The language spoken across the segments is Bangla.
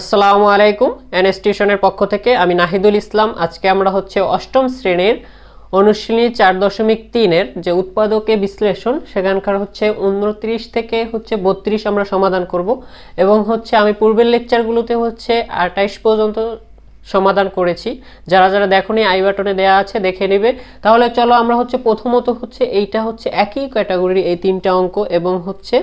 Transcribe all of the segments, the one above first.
আসসালামু আলাইকুম অ্যানেস্টিউশনের পক্ষ থেকে আমি নাহিদুল ইসলাম আজকে আমরা হচ্ছে অষ্টম শ্রেণীর অনুশীলনী চার দশমিক তিনের যে উৎপাদকে বিশ্লেষণ সেখানকার হচ্ছে উনত্রিশ থেকে হচ্ছে বত্রিশ আমরা সমাধান করব এবং হচ্ছে আমি পূর্বের লেকচারগুলোতে হচ্ছে আটাইশ পর্যন্ত সমাধান করেছি যারা যারা দেখনি আই বাটনে দেওয়া আছে দেখে নেবে তাহলে চলো আমরা হচ্ছে প্রথমত হচ্ছে এইটা হচ্ছে একই ক্যাটাগরির এই তিনটা অঙ্ক এবং হচ্ছে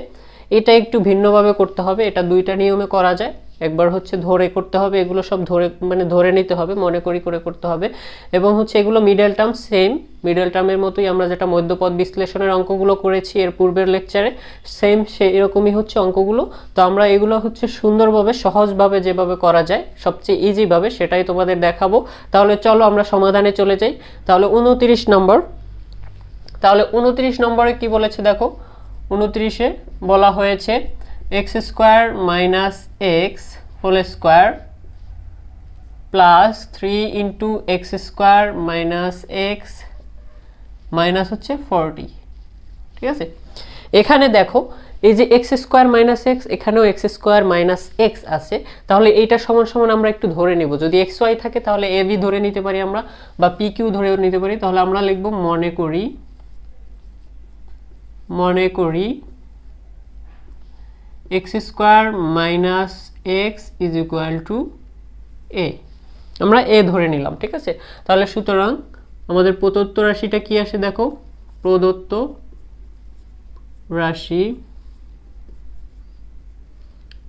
এটা একটু ভিন্নভাবে করতে হবে এটা দুইটা নিয়মে করা যায় একবার হচ্ছে ধরে করতে হবে এগুলো সব ধরে মানে ধরে নিতে হবে মনে করি করে করতে হবে এবং হচ্ছে এগুলো মিডল টার্ম সেম মিডল টার্মের মতোই আমরা যেটা মধ্যপদ বিশ্লেষণের অঙ্কগুলো করেছি এর পূর্বের লেকচারে সেম সে এরকমই হচ্ছে অঙ্কগুলো তো আমরা এগুলো হচ্ছে সুন্দরভাবে সহজভাবে যেভাবে করা যায় সবচেয়ে ইজিভাবে সেটাই তোমাদের দেখাবো তাহলে চলো আমরা সমাধানে চলে যাই তাহলে উনত্রিশ নম্বর তাহলে উনত্রিশ নম্বরে কি বলেছে দেখো উনত্রিশে বলা হয়েছে X square minus X whole square plus three into X square minus X minus হচ্ছে ফোরটি ঠিক আছে এখানে দেখো এই যে এক্স স্কোয়ার মাইনাস এক্স এখানেও এক্স স্কোয়ার মাইনাস এক্স আছে তাহলে এইটা সমান সমান আমরা একটু ধরে নেব যদি এক্স ওয়াই থাকে তাহলে এ ধরে নিতে পারি আমরা বা পি কিউ ধরে নিতে পারি তাহলে আমরা লিখব মনে করি মনে করি X square minus X is equal to A আমরা এ ধরে নিলাম ঠিক আছে তাহলে সুতরাং আমাদের প্রদত্ত রাশিটা কি আসে দেখো প্রদত্ত রাশি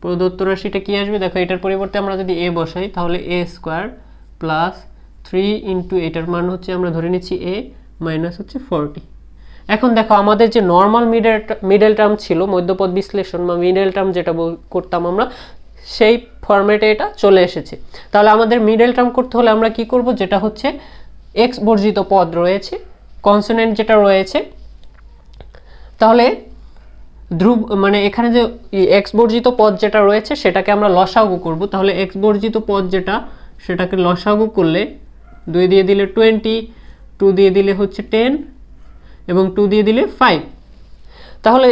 প্রদত্ত রাশিটা কি আসবে দেখো এটার পরিবর্তে আমরা যদি এ বসাই তাহলে A square plus three into এটার মান হচ্ছে আমরা ধরে নিচ্ছি এ মাইনাস হচ্ছে ফোরটি এখন দেখো আমাদের যে নর্মাল মিডল মিডল টার্ম ছিল মধ্যপদ বিশ্লেষণ বা মিডল টার্ম যেটা করতাম আমরা সেই ফর্মেটে এটা চলে এসেছে তাহলে আমাদের মিডল টার্ম করতে হলে আমরা কি করব যেটা হচ্ছে এক্স বর্জিত পদ রয়েছে কনসোনেন্ট যেটা রয়েছে তাহলে ধ্রুব মানে এখানে যে এক্স বর্জিত পদ যেটা রয়েছে সেটাকে আমরা লসাগু করব তাহলে এক্স বর্জিত পদ যেটা সেটাকে লসাগু করলে দুই দিয়ে দিলে টোয়েন্টি টু দিয়ে দিলে হচ্ছে টেন এবং টু দিয়ে দিলে ফাইভ তাহলে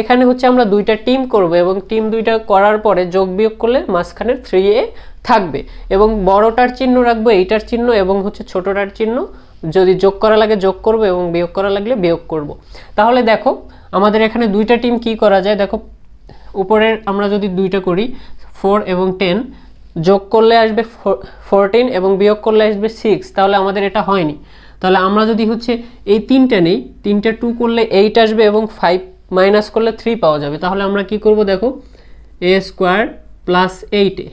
এখানে হচ্ছে আমরা দুইটা টিম করব এবং টিম দুইটা করার পরে যোগ বিয়োগ করলে মাঝখানের থ্রি এ থাকবে এবং বড়টার চিহ্ন রাখবো এইটার চিহ্ন এবং হচ্ছে ছোটটার চিহ্ন যদি যোগ করা লাগে যোগ করব এবং বিয়োগ করা লাগলে বিয়োগ করব। তাহলে দেখো আমাদের এখানে দুইটা টিম কি করা যায় দেখো উপরের আমরা যদি দুইটা করি ফোর এবং টেন যোগ করলে আসবে ফোরটিন এবং বিয়োগ করলে আসবে সিক্স তাহলে আমাদের এটা হয়নি তাহলে আমরা যদি হচ্ছে এই তিনটা নেই তিনটে টু করলে এইট আসবে এবং ফাইভ মাইনাস করলে থ্রি পাওয়া যাবে তাহলে আমরা কি করব দেখো এ স্কোয়ার প্লাস এইটে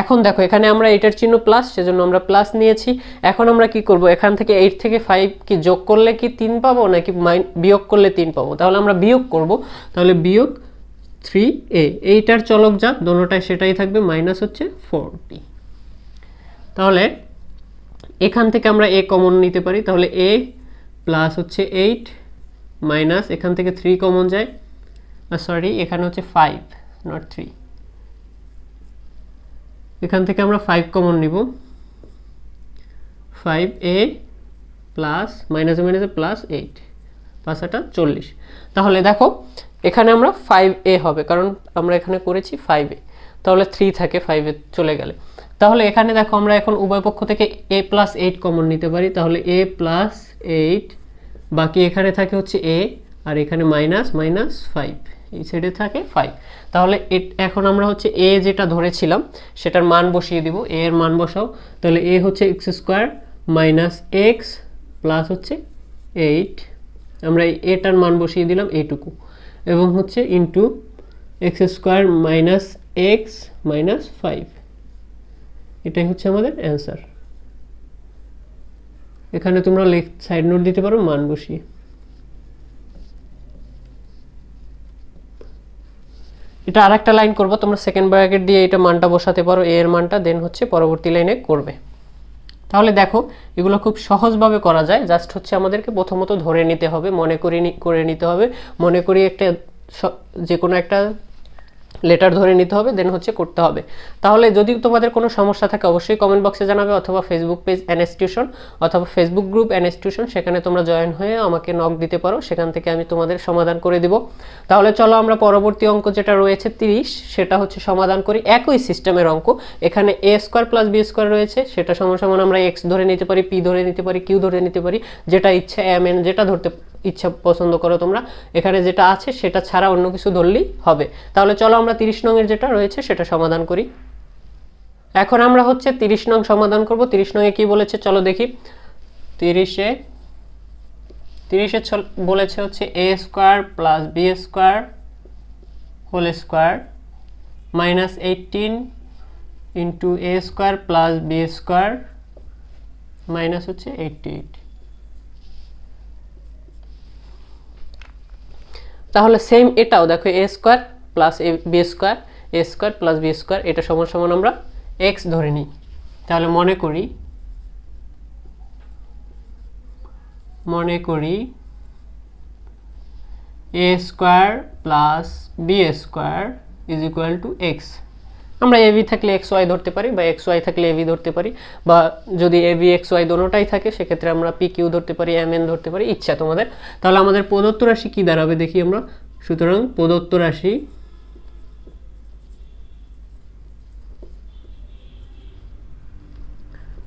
এখন দেখো এখানে আমরা এইটার চিহ্ন প্লাস সেজন্য আমরা প্লাস নিয়েছি এখন আমরা কি করব এখান থেকে এইট থেকে ফাইভ কি যোগ করলে কি তিন পাবো নাকি মাইন বিয়োগ করলে তিন পাবো তাহলে আমরা বিয়োগ করব তাহলে বিয়োগ থ্রি এ এইটার চলক যা দোনোটায় সেটাই থাকবে মাইনাস হচ্ছে ফোরটি তাহলে এখান থেকে আমরা এ কমন নিতে পারি তাহলে এ প্লাস হচ্ছে এইট মাইনাস এখান থেকে থ্রি কমন যায় সরি এখানে হচ্ছে ফাইভ নট থ্রি এখান থেকে আমরা ফাইভ কমন নিব ফাইভ এ প্লাস মাইনাস মাইনাসে প্লাস এইট প্লাস পাঁচাটা চল্লিশ তাহলে দেখো এখানে আমরা ফাইভ এ হবে কারণ আমরা এখানে করেছি ফাইভ এ তাহলে থ্রি থাকে ফাইভে চলে গেলে তাহলে এখানে দেখো আমরা এখন উভয় পক্ষ থেকে এ প্লাস এইট কমন নিতে পারি তাহলে এ প্লাস এইট বাকি এখানে থাকে হচ্ছে এ আর এখানে মাইনাস মাইনাস ফাইভ এই সাইডে থাকে ফাইভ তাহলে এখন আমরা হচ্ছে এ যেটা ধরেছিলাম সেটার মান বসিয়ে দিব এ এর মান বসাও তাহলে এ হচ্ছে x square minus X plus হচ্ছে এইট আমরা এই এটার মান বসিয়ে দিলাম এইটুকু এবং হচ্ছে into X square minus X minus five এটাই হচ্ছে আমাদের অ্যান্সার এখানে তোমরা লেখ সাইড নোট দিতে পারো মান বসিয়ে এটা আর একটা লাইন করবো তোমরা সেকেন্ড ব্র্যাকেট দিয়ে এটা মানটা বসাতে পারো এ এর মানটা দেন হচ্ছে পরবর্তী লাইনে করবে তাহলে দেখো এগুলো খুব সহজভাবে করা যায় জাস্ট হচ্ছে আমাদেরকে প্রথমত ধরে নিতে হবে মনে করে করে নিতে হবে মনে করি একটা যে কোনো একটা লেটার ধরে নিতে হবে দেন হচ্ছে করতে হবে তাহলে যদি তোমাদের কোনো সমস্যা থাকে অবশ্যই কমেন্ট বক্সে জানাবে অথবা ফেসবুক পেজ অ্যানস্টিটিউশন অথবা ফেসবুক গ্রুপ অ্যানস্টিটিউশন সেখানে তোমরা জয়েন হয়ে আমাকে নক দিতে পারো সেখান থেকে আমি তোমাদের সমাধান করে দিব তাহলে চলো আমরা পরবর্তী অঙ্ক যেটা রয়েছে তিরিশ সেটা হচ্ছে সমাধান করি একই সিস্টেমের অঙ্ক এখানে A square plus B square রয়েছে সেটা সমান সমান আমরা এক্স ধরে নিতে পারি পি ধরে নিতে পারি কিউ ধরে নিতে পারি যেটা ইচ্ছে এম এন যেটা ধরতে ইচ্ছা পছন্দ করো তোমরা এখানে যেটা আছে সেটা ছাড়া অন্য কিছু ধরলেই হবে তাহলে চলো আমরা তিরিশ নংয়ের যেটা রয়েছে সেটা সমাধান করি এখন আমরা হচ্ছে তিরিশ নং সমাধান করব তিরিশ নংয়ে কি বলেছে চলো দেখি তিরিশে তিরিশে বলেছে হচ্ছে এ square plus B square whole square minus eighteen into A square plus B square minus হচ্ছে এইটটি এইট তাহলে সেম এটাও দেখো A square plus A B square A square plus B square এটা সমান সমান আমরা এক্স ধরে নিই তাহলে মনে করি মনে করি A square plus B square is equal to X আমরা এভি থাকলে এক্স ওয়াই ধরতে পারি বা এক্স ওয়াই থাকলে এভি ধরতে পারি বা যদি বি এক্স ওয়াই দোনোটাই থাকে সেক্ষেত্রে আমরা পি কিউ ধরতে পারি এম এন ধরতে পারি ইচ্ছা তোমাদের তাহলে আমাদের প্রদত্ত রাশি কী দাঁড়াবে দেখি আমরা সুতরাং প্রদত্ত রাশি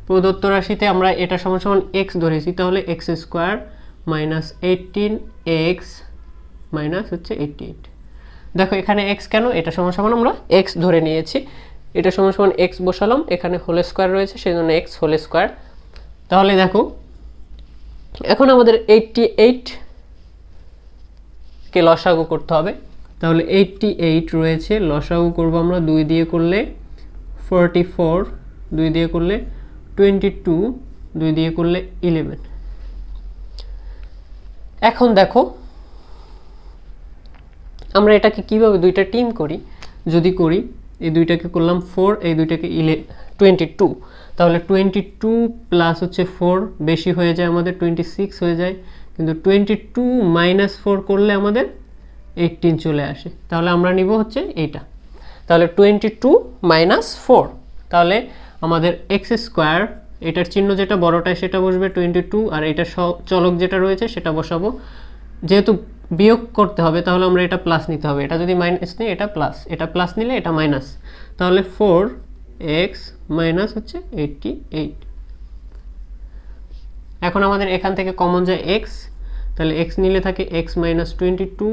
প্রদত্ত রাশিতে আমরা এটা সমান সমান এক্স ধরেছি তাহলে X square minus eighteen X minus হচ্ছে এইটি এইট দেখো এখানে এক্স কেন এটা সমান সমান আমরা এক্স ধরে নিয়েছি এটা সমান সমান এক্স বসালাম এখানে হোল স্কোয়ার রয়েছে সেই জন্য এক্স হোল স্কোয়ার তাহলে দেখো এখন আমাদের এইটটি এইটকে লসাগু করতে হবে তাহলে এইটটি এইট রয়েছে লসাগু করব আমরা দুই দিয়ে করলে ফোরটি ফোর দুই দিয়ে করলে টোয়েন্টি টু দুই দিয়ে করলে ইলেভেন এখন দেখো আমরা এটাকে কিভাবে দুইটা টিম করি যদি করি এই দুইটাকে করলাম ফোর এই দুইটাকে ইলে টোয়েন্টি টু তাহলে টোয়েন্টি টু প্লাস হচ্ছে ফোর বেশি হয়ে যায় আমাদের টোয়েন্টি সিক্স হয়ে যায় কিন্তু টোয়েন্টি টু মাইনাস ফোর করলে আমাদের এইটিন চলে আসে তাহলে আমরা নিব হচ্ছে এইটা তাহলে টোয়েন্টি টু মাইনাস ফোর তাহলে আমাদের এক্স স্কোয়ার এটার চিহ্ন যেটা বড়টায় সেটা বসবে টোয়েন্টি টু আর এটা চলক যেটা রয়েছে সেটা বসাবো যেহেতু বিয়োগ করতে হবে তাহলে আমরা এটা প্লাস নিতে হবে এটা যদি মাইনাস নিই এটা প্লাস এটা প্লাস নিলে এটা মাইনাস তাহলে ফোর এক্স মাইনাস হচ্ছে এইটটি এইট এখন আমাদের এখান থেকে কমন যায় এক্স তাহলে এক্স নিলে থাকে X minus twenty two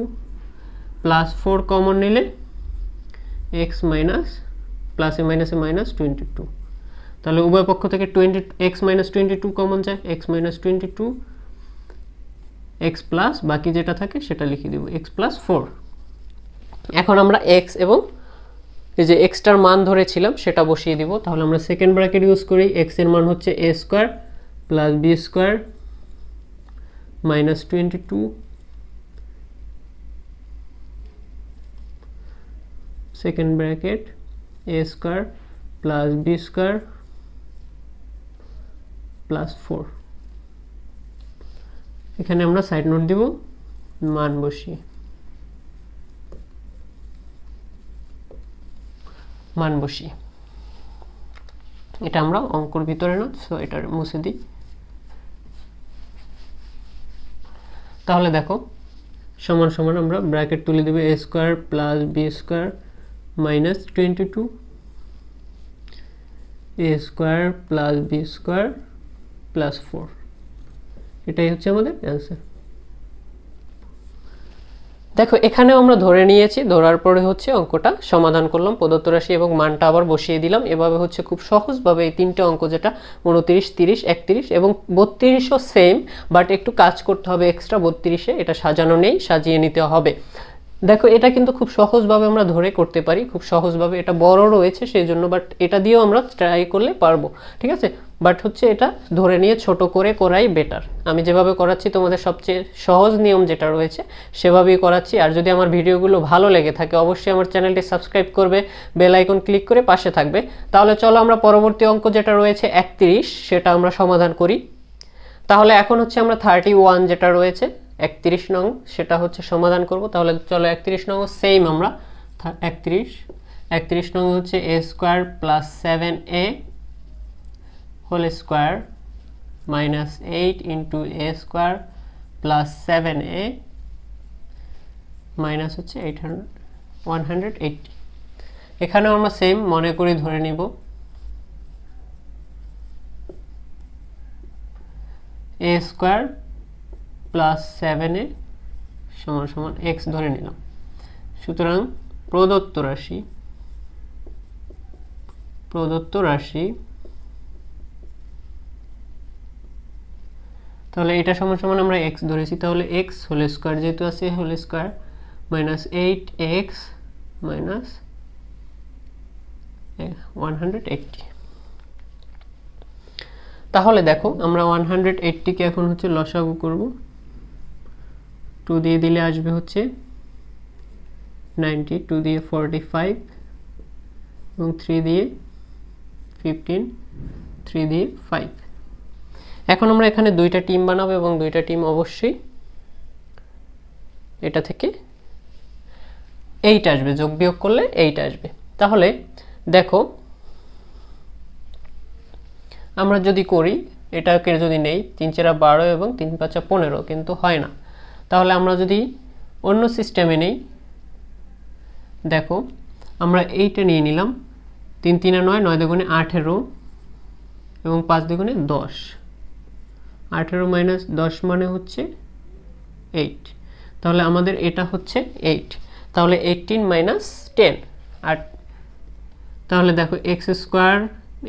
plus four common নিলে এক্স মাইনাস প্লাসে মাইনাসে মাইনাস টোয়েন্টি টু তাহলে উভয় পক্ষ থেকে twenty X minus twenty two common যায় X minus twenty two X plus বাকি যেটা থাকে সেটা লিখে দেবো এক্স প্লাস ফোর এখন আমরা এক্স এবং এই যে এক্সটার মান ধরেছিলাম সেটা বসিয়ে দিব তাহলে আমরা সেকেন্ড ব্র্যাকেট ইউজ করি এক্স এর মান হচ্ছে এ square plus B square minus twenty two second bracket A square plus B square plus four এখানে আমরা সাইড নোট দিব মান বসিয়ে মান বসিয়ে এটা আমরা অঙ্কর ভিতরে না সো এটার মুছে দিই তাহলে দেখো সমান সমান আমরা ব্র্যাকেট তুলে দেবে A square plus B square minus twenty two A square plus B square plus four এটাই হচ্ছে আমাদের অ্যান্সার দেখো এখানেও আমরা ধরে নিয়েছি ধরার পরে হচ্ছে অঙ্কটা সমাধান করলাম পদত্ত রাশি এবং মানটা আবার বসিয়ে দিলাম এভাবে হচ্ছে খুব সহজভাবে এই তিনটে অঙ্ক যেটা উনত্রিশ তিরিশ একত্রিশ এবং বত্রিশও সেম বাট একটু কাজ করতে হবে এক্সট্রা বত্রিশে এটা সাজানো নেই সাজিয়ে নিতে হবে দেখো এটা কিন্তু খুব সহজভাবে আমরা ধরে করতে পারি খুব সহজভাবে এটা বড় রয়েছে সেই জন্য বাট এটা দিয়েও আমরা ট্রাই করলে পারবো ঠিক আছে বাট হচ্ছে এটা ধরে নিয়ে ছোট করে করাই বেটার আমি যেভাবে করাচ্ছি তোমাদের সবচেয়ে সহজ নিয়ম যেটা রয়েছে সেভাবেই করাচ্ছি আর যদি আমার ভিডিওগুলো ভালো লেগে থাকে অবশ্যই আমার চ্যানেলটি সাবস্ক্রাইব করবে বেল আইকন ক্লিক করে পাশে থাকবে তাহলে চলো আমরা পরবর্তী অঙ্ক যেটা রয়েছে একত্রিশ সেটা আমরা সমাধান করি তাহলে এখন হচ্ছে আমরা থার্টি ওয়ান যেটা রয়েছে একত্রিশ নং সেটা হচ্ছে সমাধান করব তাহলে চলো একত্রিশ নং সেম আমরা একত্রিশ একত্রিশ নং হচ্ছে এ square plus seven A whole square minus eight into A square plus seven A minus হচ্ছে eight hundred one hundred eighty এখানেও আমরা সেম মনে করে ধরে নিব A square plus seven A সমান সমান এক্স ধরে নিলাম সুতরাং প্রদত্ত রাশি প্রদত্ত রাশি তাহলে এটা সমান সমান আমরা এক্স ধরেছি তাহলে এক্স হোল স্কোয়ার যেহেতু আছে whole square minus eight x minus one hundred eighty তাহলে দেখো আমরা ওয়ান হান্ড্রেড এইটটিকে এখন হচ্ছে লসাগু করব টু দিয়ে দিলে আসবে হচ্ছে নাইনটি টু দিয়ে ফোরটি ফাইভ এবং থ্রি দিয়ে ফিফটিন থ্রি দিয়ে ফাইভ এখন আমরা এখানে দুইটা টিম বানাবো এবং দুইটা টিম অবশ্যই এটা থেকে এইট আসবে যোগ বিয়োগ করলে এইট আসবে তাহলে দেখো আমরা যদি করি এটাকে যদি নেই তিন চেরা বারো এবং তিন পাঁচা পনেরো কিন্তু হয় না তাহলে আমরা যদি অন্য সিস্টেমে নেই দেখো আমরা এইটা নিয়ে নিলাম তিন তিনে নয় নয় দুগুণে আঠেরো এবং পাঁচ দুগুণে দশ আঠেরো মাইনাস দশ মানে হচ্ছে এইট তাহলে আমাদের এটা হচ্ছে এইট তাহলে এইটিন মাইনাস টেন আর তাহলে দেখো এক্স স্কোয়ার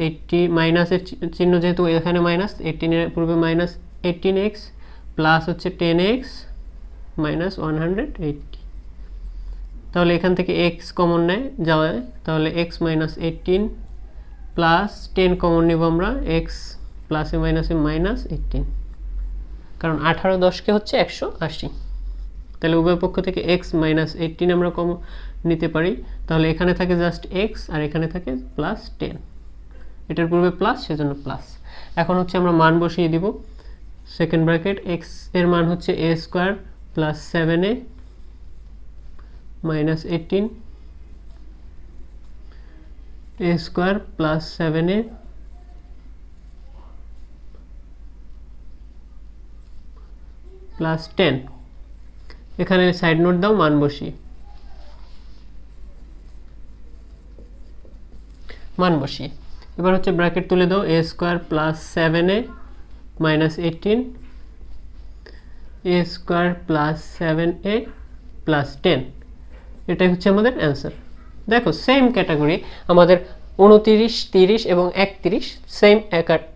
এইটটি মাইনাসের চিহ্ন যেহেতু এখানে মাইনাস এইটিনের পূর্বে মাইনাস এইটিন এক্স প্লাস হচ্ছে ten x minus one hundred eighty তাহলে এখান থেকে এক্স কমন নেয় যাওয়া তাহলে x minus eighteen plus ten common নেব আমরা এক্স প্লাসে এ মাইনাস এইটিন কারণ আঠারো দশকে হচ্ছে একশো আশি তাহলে উভয় পক্ষ থেকে এক্স মাইনাস এইটিন আমরা কম নিতে পারি তাহলে এখানে থাকে জাস্ট এক্স আর এখানে থাকে প্লাস টেন এটার পূর্বে প্লাস সেজন্য প্লাস এখন হচ্ছে আমরা মান বসিয়ে দিব সেকেন্ড ব্র্যাকেট এক্স এর মান হচ্ছে এ square plus seven A minus eighteen a square plus seven a plus ten এখানে সাইড নোট দাও মান বসিয়ে মান বসিয়ে এবার হচ্ছে ব্র্যাকেট তুলে দাও a square plus seven A minus eighteen a square plus seven a plus ten এটাই হচ্ছে আমাদের অ্যান্সার দেখো সেম ক্যাটাগরি আমাদের উনতিরিশ তিরিশ এবং একত্রিশ সেম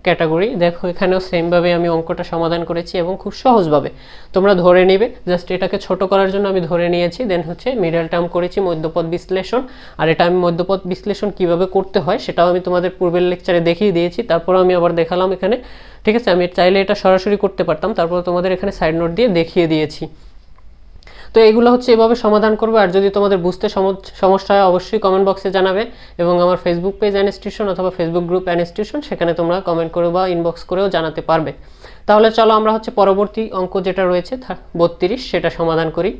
ক্যাটাগরি দেখো এখানেও সেমভাবে আমি অঙ্কটা সমাধান করেছি এবং খুব সহজভাবে তোমরা ধরে নেবে জাস্ট এটাকে ছোট করার জন্য আমি ধরে নিয়েছি দেন হচ্ছে মিডল টার্ম করেছি মধ্যপথ বিশ্লেষণ আর এটা আমি মধ্যপথ বিশ্লেষণ কিভাবে করতে হয় সেটাও আমি তোমাদের পূর্বের লেকচারে দেখিয়ে দিয়েছি তারপর আমি আবার দেখালাম এখানে ঠিক আছে আমি চাইলে এটা সরাসরি করতে পারতাম তারপর তোমাদের এখানে সাইড নোট দিয়ে দেখিয়ে দিয়েছি তো এগুলো হচ্ছে এভাবে সমাধান করবে আর যদি তোমাদের বুঝতে সমস্যা হয় অবশ্যই কমেন্ট বক্সে জানাবে এবং আমার ফেসবুক পেজ অ্যানিস্টিউশন অথবা ফেসবুক গ্রুপ অ্যানিস্টিউশন সেখানে তোমরা কমেন্ট করে বা ইনবক্স করেও জানাতে পারবে তাহলে চলো আমরা হচ্ছে পরবর্তী অঙ্ক যেটা রয়েছে বত্রিশ সেটা সমাধান করি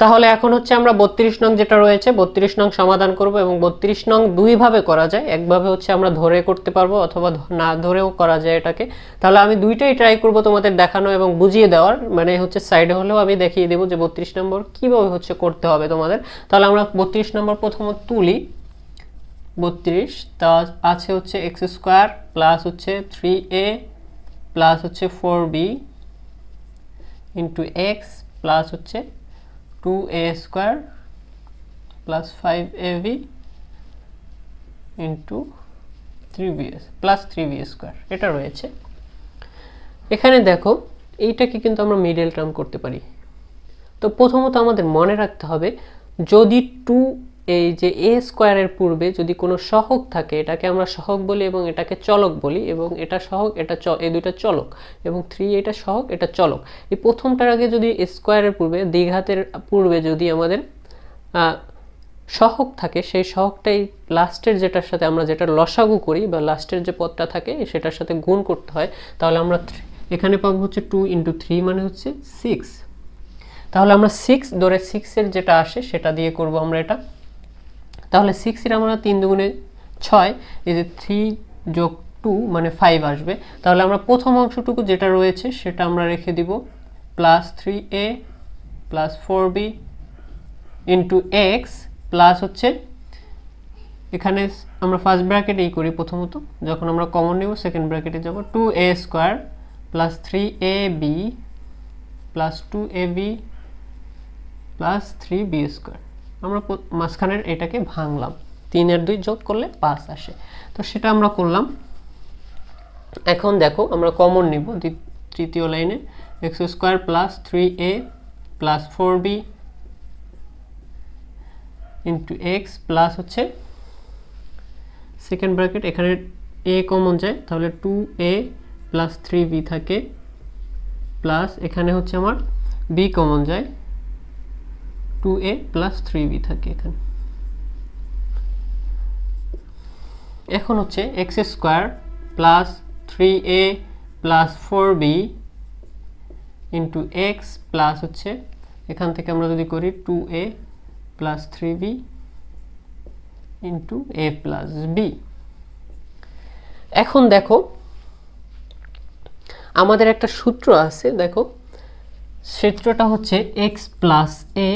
তাহলে এখন হচ্ছে আমরা বত্রিশ নং যেটা রয়েছে বত্রিশ নং সমাধান করব এবং বত্রিশ নং দুইভাবে করা যায় একভাবে হচ্ছে আমরা ধরে করতে পারবো অথবা না ধরেও করা যায় এটাকে তাহলে আমি দুইটাই ট্রাই করব তোমাদের দেখানো এবং বুঝিয়ে দেওয়ার মানে হচ্ছে সাইডে হলেও আমি দেখিয়ে দেবো যে বত্রিশ নম্বর কীভাবে হচ্ছে করতে হবে তোমাদের তাহলে আমরা বত্রিশ নম্বর প্রথমত তুলি বত্রিশ তা আছে হচ্ছে এক্স স্কোয়ার প্লাস হচ্ছে থ্রি এ প্লাস হচ্ছে four b into x plus হচ্ছে 2a square plus 5ab into 3bs plus 3b square এটা রয়েছে এখানে দেখো এইটাকে কিন্তু আমরা মিডল টার্ম করতে পারি তো প্রথমত আমাদের মনে রাখতে হবে যদি টু এই যে এ স্কোয়ারের পূর্বে যদি কোনো সহক থাকে এটাকে আমরা সহক বলি এবং এটাকে চলক বলি এবং এটা সহক এটা চ এই দুইটা চলক এবং থ্রি এটা সহক এটা চলক এই প্রথমটার আগে যদি স্কোয়ারের পূর্বে দ্বিঘাতের পূর্বে যদি আমাদের সহক থাকে সেই সহকটাই লাস্টের যেটার সাথে আমরা যেটা লসাগু করি বা লাস্টের যে পদটা থাকে সেটার সাথে গুণ করতে হয় তাহলে আমরা এখানে পাবো হচ্ছে টু ইন্টু থ্রি মানে হচ্ছে সিক্স তাহলে আমরা সিক্স ধরে সিক্সের যেটা আসে সেটা দিয়ে করব আমরা এটা তাহলে সিক্সের আমরা তিন দুগুণে ছয় এই যে থ্রি যোগ টু মানে ফাইভ আসবে তাহলে আমরা প্রথম অংশটুকু যেটা রয়েছে সেটা আমরা রেখে দিব plus three a plus four b into x plus হচ্ছে এখানে আমরা ফার্স্ট ব্র্যাকেটেই করি প্রথমত যখন আমরা কমন নেব সেকেন্ড ব্র্যাকেটে যাব two A square plus three a b plus two a b plus three b square আমরা মাঝখানের এটাকে ভাঙলাম তিন আর দুই যোগ করলে পাঁচ আসে তো সেটা আমরা করলাম এখন দেখো আমরা কমন নিব তৃতীয় লাইনে x square plus three a plus four b into x plus হচ্ছে সেকেন্ড ব্র্যাকেট এখানে এ কমন যায় তাহলে two a plus three b থাকে প্লাস এখানে হচ্ছে আমার বি কমন যায় two a plus three b থাকে এখানে এখন হচ্ছে x square plus three a plus four b into x plus হচ্ছে এখান থেকে আমরা যদি করি two a plus three b into a plus B এখন দেখো আমাদের একটা সূত্র আছে দেখো সূত্রটা হচ্ছে এক্স প্লাস এ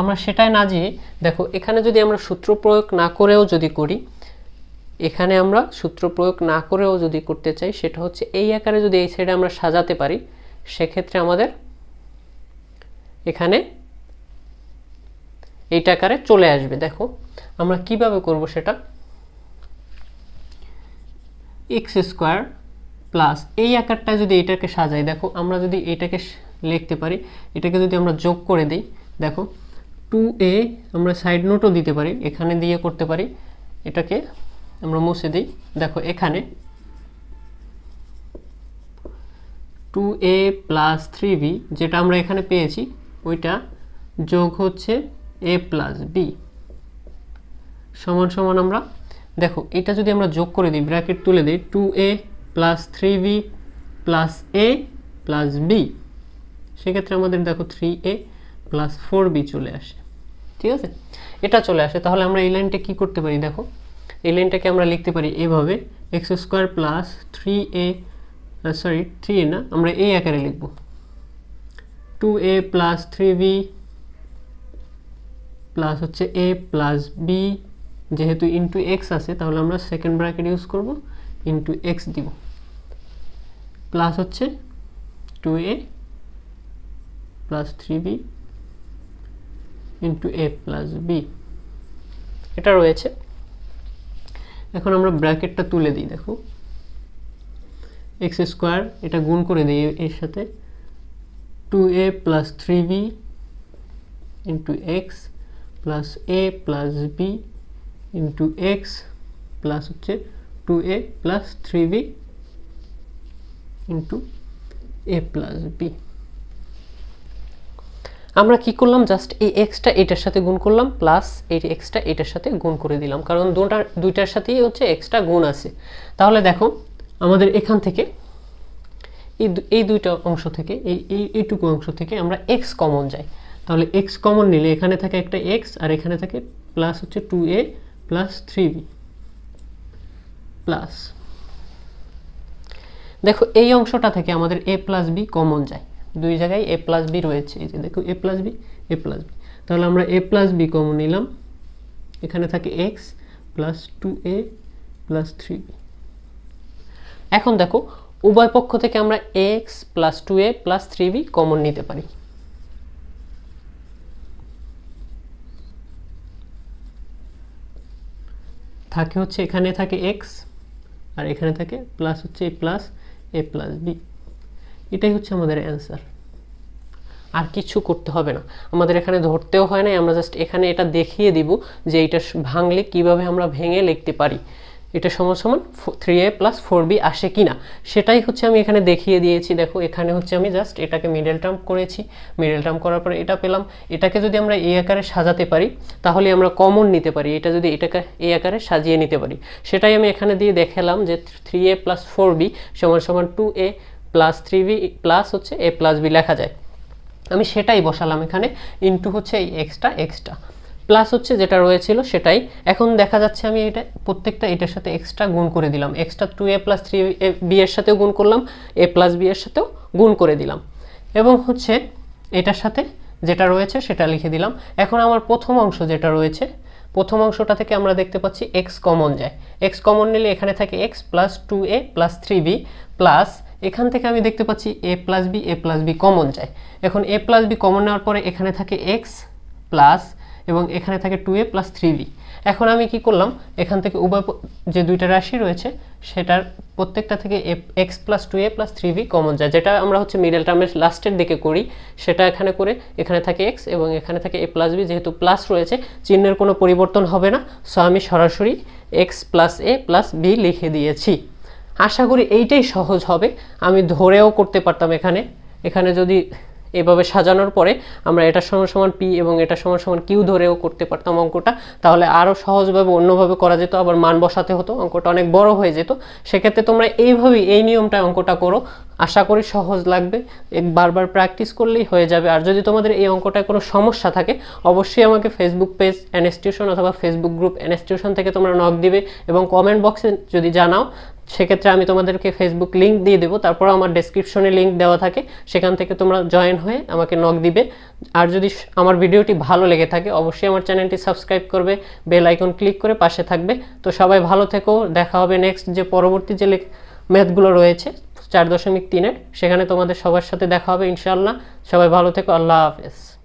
আমরা সেটাই না যে দেখো এখানে যদি আমরা সূত্র প্রয়োগ না করেও যদি করি এখানে আমরা সূত্র প্রয়োগ না করেও যদি করতে চাই সেটা হচ্ছে এই আকারে যদি এই সাইডে আমরা সাজাতে পারি সেক্ষেত্রে আমাদের এখানে এইটা আকারে চলে আসবে দেখো আমরা কিভাবে করব সেটা এক্স স্কোয়ার প্লাস এই আকারটা যদি এটাকে সাজাই দেখো আমরা যদি এটাকে লিখতে পারি এটাকে যদি আমরা যোগ করে দিই দেখো টু এ আমরা সাইড নোটও দিতে পারি এখানে দিয়ে করতে পারি এটাকে আমরা মুছে দিই দেখো এখানে two a plus three b যেটা আমরা এখানে পেয়েছি ওইটা যোগ হচ্ছে এ প্লাস বি সমান সমান আমরা দেখো এটা যদি আমরা যোগ করে দিই ব্র্যাকেট তুলে দিই two a plus three b plus a plus b সেক্ষেত্রে আমাদের দেখো three a plus four b চলে আসে ঠিক আছে এটা চলে আসে তাহলে আমরা এই লাইনটা কী করতে পারি দেখো এই লাইনটাকে আমরা লিখতে পারি এভাবে x square plus three a sorry three a না আমরা এই আকারে লিখব two a plus three b plus হচ্ছে এ প্লাস বি যেহেতু ইন্টু এক্স আছে তাহলে আমরা সেকেন্ড ব্র্যাকেট ইউজ করব ইন্টু এক্স দিব প্লাস হচ্ছে two a plus three b into a plus b এটা রয়েছে এখন আমরা ব্র্যাকেটটা তুলে দিই দেখো এক্স স্কোয়ার এটা গুণ করে দিই এর সাথে two a plus three b into x plus a plus b into x plus হচ্ছে two a plus three b into a plus b আমরা কি করলাম জাস্ট এই এক্সটা এটার সাথে গুণ করলাম প্লাস এই এক্সটা এটার সাথে গুণ করে দিলাম কারণ দুটার দুইটার সাথেই হচ্ছে এক্সট্রা গুণ আছে তাহলে দেখো আমাদের এখান থেকে এই এই দুইটা অংশ থেকে এই এই এইটুকু অংশ থেকে আমরা এক্স কমন যাই তাহলে এক্স কমন নিলে এখানে থাকে একটা এক্স আর এখানে থাকে প্লাস হচ্ছে two a plus three b plus দেখো এই অংশটা থেকে আমাদের এ প্লাস বি কমন যায় দুই জায়গায় এ প্লাস বি রয়েছে এই যে দেখো a plus b a plus b তাহলে আমরা এ প্লাস বি কমন নিলাম এখানে থাকে x plus two a plus three b এখন দেখো উভয় পক্ষ থেকে আমরা x plus two a plus three b common নিতে পারি থাকে হচ্ছে এখানে থাকে এক্স আর এখানে থাকে প্লাস হচ্ছে a plus a plus b এটাই হচ্ছে আমাদের অ্যান্সার আর কিছু করতে হবে না আমাদের এখানে ধরতেও হয় না আমরা জাস্ট এখানে এটা দেখিয়ে দিব যে এটা ভাঙলে কিভাবে আমরা ভেঙে লিখতে পারি এটা সমান সমান three a plus four b আসে কি না সেটাই হচ্ছে আমি এখানে দেখিয়ে দিয়েছি দেখো এখানে হচ্ছে আমি জাস্ট এটাকে মিডল টার্ম করেছি মিডল টার্ম করার পরে এটা পেলাম এটাকে যদি আমরা এ আকারে সাজাতে পারি তাহলে আমরা কমন নিতে পারি এটা যদি এটাকে এ আকারে সাজিয়ে নিতে পারি সেটাই আমি এখানে দিয়ে দেখালাম যে three a plus four b সমান সমান two a plus three b plus হচ্ছে এ প্লাস বি লেখা যায় আমি সেটাই বসালাম এখানে ইনটু হচ্ছে এই এক্সটা এক্সটা প্লাস হচ্ছে যেটা রয়েছিল সেটাই এখন দেখা যাচ্ছে আমি এটা প্রত্যেকটা এটার সাথে এক্সট্রা গুণ করে দিলাম extra two a plus three b এর সাথেও গুণ করলাম এ প্লাস বি এর সাথেও গুণ করে দিলাম এবং হচ্ছে এটার সাথে যেটা রয়েছে সেটা লিখে দিলাম এখন আমার প্রথম অংশ যেটা রয়েছে প্রথম অংশটা থেকে আমরা দেখতে পাচ্ছি এক্স কমন যায় এক্স কমন নিলে এখানে থাকে x plus two a plus three b plus এখান থেকে আমি দেখতে পাচ্ছি a plus b a plus b common যায় এখন এ প্লাস বি কমন নেওয়ার পরে এখানে থাকে এক্স প্লাস এবং এখানে থাকে two a plus three b এখন আমি কি করলাম এখান থেকে উভয় যে দুইটা রাশি রয়েছে সেটার প্রত্যেকটা থেকে x plus two a plus three b common যায় যেটা আমরা হচ্ছে মিডল টার্মের লাস্টের দিকে করি সেটা এখানে করে এখানে থাকে এক্স এবং এখানে থাকে এ প্লাস বি যেহেতু প্লাস রয়েছে চিহ্নের কোনো পরিবর্তন হবে না সো আমি সরাসরি x plus a plus b লিখে দিয়েছি আশা করি এইটাই সহজ হবে আমি ধরেও করতে পারতাম এখানে এখানে যদি এভাবে সাজানোর পরে আমরা এটা সমান সমান পি এবং এটা সমান সমান কিউ ধরেও করতে পারতাম অঙ্কটা তাহলে আরও সহজভাবে অন্যভাবে করা যেত আবার মান বসাতে হতো অঙ্কটা অনেক বড় হয়ে যেত সেক্ষেত্রে তোমরা এইভাবেই এই নিয়মটা অঙ্কটা করো আশা করি সহজ লাগবে বারবার প্র্যাকটিস করলেই হয়ে যাবে আর যদি তোমাদের এই অঙ্কটায় কোনো সমস্যা থাকে অবশ্যই আমাকে ফেসবুক পেজ অ্যানস্টিউশন অথবা ফেসবুক গ্রুপ অ্যানস্টিউশন থেকে তোমরা নক দিবে এবং কমেন্ট বক্সে যদি জানাও সেক্ষেত্রে আমি তোমাদেরকে ফেসবুক লিঙ্ক দিয়ে দেবো তারপর আমার ডেসক্রিপশনে লিঙ্ক দেওয়া থাকে সেখান থেকে তোমরা জয়েন হয়ে আমাকে নক দিবে আর যদি আমার ভিডিওটি ভালো লেগে থাকে অবশ্যই আমার চ্যানেলটি সাবস্ক্রাইব করবে বেল আইকন ক্লিক করে পাশে থাকবে তো সবাই ভালো থেকো দেখা হবে নেক্সট যে পরবর্তী যে ম্যাথগুলো রয়েছে চার দশমিক তিনের সেখানে তোমাদের সবার সাথে দেখা হবে ইনশাল্লাহ সবাই ভালো থেকো আল্লাহ হাফেজ